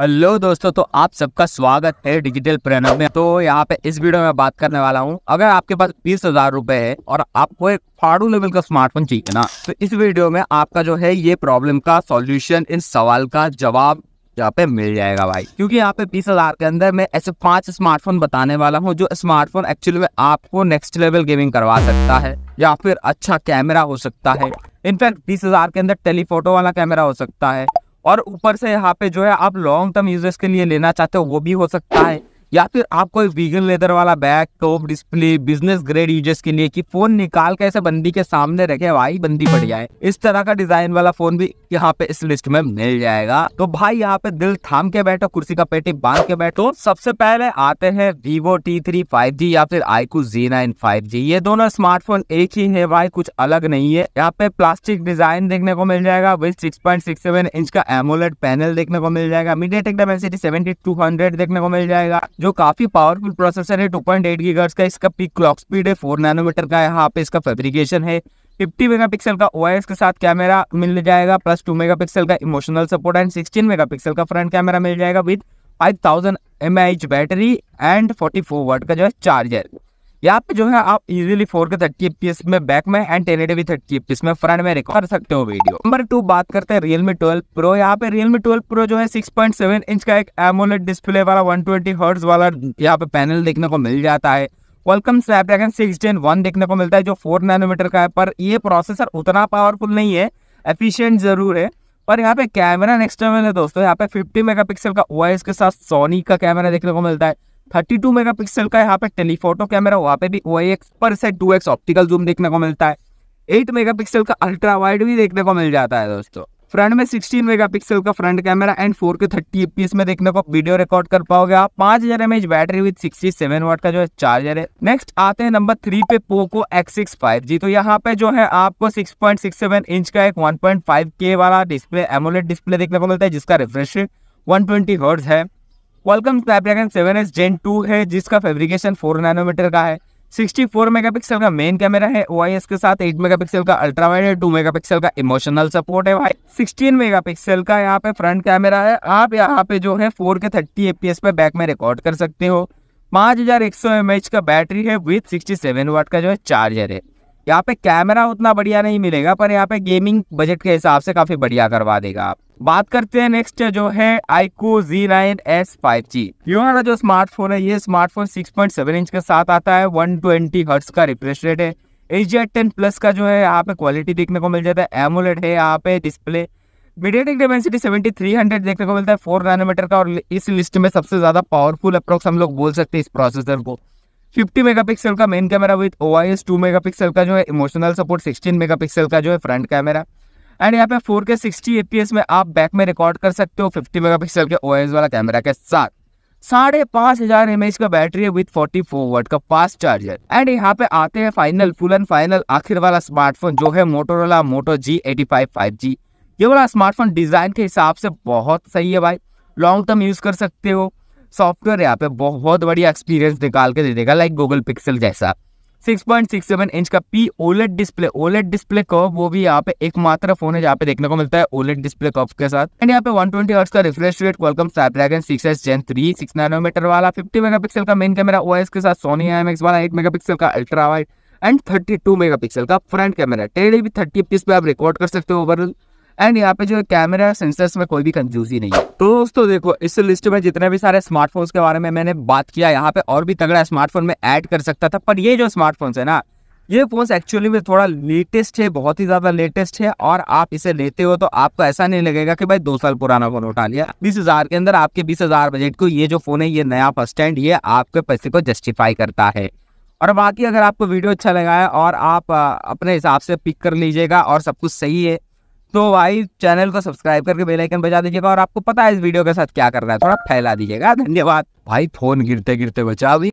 hello दोस्तों तो आप सबका स्वागत है डिजिटल प्रेनर में तो यहाँ पे इस वीडियो में बात करने वाला हूँ अगर आपके पास बीस हजार रूपए है और आपको एक फाड़ू लेवल का स्मार्टफोन चाहिए ना तो इस वीडियो में आपका जो है ये प्रॉब्लम का सॉल्यूशन इन सवाल का जवाब यहाँ पे मिल जाएगा भाई क्योंकि यहाँ पे बीस हजार के अंदर मैं ऐसे पांच स्मार्टफोन बताने वाला हूँ जो स्मार्टफोन एक्चुअली में आपको नेक्स्ट लेवल गेमिंग करवा सकता है या फिर अच्छा कैमरा हो सकता है इनफैक्ट बीस हजार के अंदर टेलीफोटो वाला कैमरा हो सकता है और ऊपर से यहाँ पे जो है आप लॉन्ग टर्म यूजर्स के लिए लेना चाहते हो वो भी हो सकता है या फिर आप कोई वीगन लेदर वाला bag top display business grade users के लिए कि फोन निकाल के ऐसे बंदी के सामने रखे भाई बंदी पड़ जाए इस तरह का डिजाइन वाला फोन भी यहाँ पे इस लिस्ट में मिल जाएगा तो भाई यहाँ पे दिल थाम के बैठो कुर्सी का पेटी बांध के बैठो सबसे पहले आते हैं Vivo T three five G या फिर iQOO Z nine five G ये दोनों स्मार्टफोन एक ही है भाई कुछ अलग नहीं है यहाँ पे प्लास्टिक डिजाइन देखने को मिल जाएगा वही six point six seven inch का एमोलेट पैनल देखने को मिल जाएगा MediaTek seventy two hundred देखने को मिल जाएगा जो काफी पावरफुल प्रोसेसर है टू पॉइंट एट गीगर्स का इसका पिक क्लॉक स्पीड है फोर नैनोमीटर का यहाँ पे इसका फेब्रिकेशन है मेगा मेगापिक्सल का ओ के साथ कैमरा मिल जाएगा प्लस मेगा मेगापिक्सल का emotional support and mega megapixel का फ्रंट कैमरा मिल जाएगा with five thousand battery and forty four का जो है चार्जर यहाँ पे जो है आप easily four K thirty F में बैक में and ten eighty thirty F में फ्रंट में रिकॉर्ड कर सकते हो वीडियो नंबर टू बात करते हैं रियलमी ट्वेल्व प्रो यहाँ पे रियलमी ट्वेल्व प्रो जो है सिक्स पॉइंट सेवन इंच का एक एमोलेट डिस्प्ले वाला वन ट्वेंटी हर्ट्स वाला यहाँ पे पैनल देखने को मिल जाता है Qualcomm Snapdragon six gen one देखने को मिलता है जो फोर नैनोमीटर का है पर ये प्रोसेसर उतना पावरफुल नहीं है एफिशियंट जरूर है पर यहाँ पे कैमरा नेक्स्ट टाइम है दोस्तों यहाँ पे 50 मेगापिक्सल का ओ के साथ सोनी का कैमरा देखने को मिलता है थर्टी टू मेगा पिक्सल का यहाँ पे टेलीफोटो कैमरा वहाँ पे भी ओ एक्स पर से टू एक्स ऑप्टिकल जूम देखने को मिलता है एट मेगा पिक्सल का अल्ट्रा वाइड भी देखने को मिल जाता है दोस्तों फ्रंट में सिक्सटीन मेगा पिक्सल का front camera and four K ए पी में देखने को वीडियो रिकॉर्ड कर पाओगे आप पांच हजार एम battery with sixty seven watt का जो है चार्जर है नेक्स्ट आते हैं नंबर थ्री पे Poco X six five G तो यहाँ पे जो है आपको six six point seven inch का एक वन पॉइंट फाइव के वाला डिस्प्ले एमोलेट डिस्प्ले देखने को मिलता है जिसका रिफ्रेश वन ट्वेंटी है Qualcomm Snapdragon seven S Gen two है जिसका फेब्रिकेशन फोर नैनोमीटर का है सिक्सटी फोर मेगा पिक्सल का मेन कैमरा है ओ के साथ एट मेगा पिक्सल का अल्ट्रा वाइड है मेगा पिक्सल का इमोशनल सपोर्ट है भाई सिक्सटीन मेगा पिक्सल का यहाँ पे फ्रंट कैमरा है आप यहाँ पे जो है फोर के 30 एफ पे बैक में रिकॉर्ड कर सकते हो हजार एक 5100 mAh का बैटरी है विथ सेवन वाट का जो है चार्जर है यहाँ पे कैमरा उतना बढ़िया नहीं मिलेगा पर यहाँ पे गेमिंग बजट के हिसाब से काफ़ी बढ़िया करवा देगा आप बात करते हैं नेक्स्ट जो है iQOO Z nine S five G ये वाला जो स्मार्टफोन है ये स्मार्टफोन 6.7 इंच के साथ आता है 120 ट्वेंटी का रिफ्रेश रेट है एच जी टेन प्लस का जो है यहाँ पे क्वालिटी देखने को मिल जाता है एमोलेट है यहाँ पे display MediaTek Dimensity seventy three hundred देखने को मिलता है फोर नाइनोमीटर का और इस लिस्ट में सबसे ज़्यादा पावरफुल अप्रोक्स हम लोग बोल सकते हैं इस प्रोसेसर को 50 मेगापिक्सल का main camera with O I S two का जो है इमोशनल सपोर्ट 16 मेगापिक्सल का जो है फ्रंट कैमरा एंड यहाँ पे फोर के सिक्सटी एपीएस में आप बैक में रिकॉर्ड कर सकते हो 50 मेगापिक्सल के ओएस वाला कैमरा के साथ साढ़े पांच हजार एम का बैटरी है विद 44 फोर वर्ट का फास्ट चार्जर एंड यहाँ पे आते हैं फाइनल फुल एंड फाइनल आखिर वाला स्मार्टफोन जो है Motorola Moto G eighty five five G ये वाला स्मार्टफोन डिजाइन के हिसाब से बहुत सही है भाई लॉन्ग टर्म यूज कर सकते हो सॉफ्टवेयर यहाँ पे बहुत बढ़िया एक्सपीरियंस निकाल के दे देगा लाइक गूगल पिक्सल जैसा 6.67 इंच का P OLED display OLED display कॉफ वो भी यहाँ पे एकमात्र फोन है जहाँ पे देखने को मिलता है ओलेट डिस्प्ले कॉफ के साथ एंड यहाँ पे 120 ट्वेंटी का refresh rate Qualcomm Snapdragon 6s Gen three six nanometer वाला 50 मेगापिक्सल का मेन कैमरा ओएस के साथ सोनी IMX वाला 8 मेगापिक्सल का अल्ट्रा वाइट एंड 32 मेगापिक्सल का फ्रंट कैमरा टेडी भी थर्टी पीस पे आप रिकॉर्ड कर सकते हो ओवरऑल एंड यहाँ पे जो कैमरा सेंसर्स में कोई भी कंजूसी नहीं है तो दोस्तों देखो इस लिस्ट में जितने भी सारे स्मार्टफोन्स के बारे में मैंने बात किया यहाँ पे और भी तगड़ा स्मार्टफोन में ऐड कर सकता था पर ये जो स्मार्टफोन्स है ना ये फ़ोन एक्चुअली में थोड़ा लेटेस्ट है बहुत ही ज़्यादा लेटेस्ट है और आप इसे लेते हो तो आपको ऐसा नहीं लगेगा कि भाई दो साल पुराना फ़ोन उठा लिया बीस हज़ार के अंदर आपके बीस हज़ार बजट को ये जो फ़ोन है ये नया फर्स्ट स्टैंड ये आपके पैसे को जस्टिफाई करता है और बाकी अगर आपको वीडियो अच्छा लगा है और आप अपने हिसाब से पिक कर लीजिएगा और सब कुछ सही है तो भाई चैनल को सब्सक्राइब करके बेल आइकन बजा दीजिएगा और आपको पता है इस वीडियो के साथ क्या करना है थोड़ा फैला दीजिएगा धन्यवाद भाई फोन गिरते गिरते बचा भी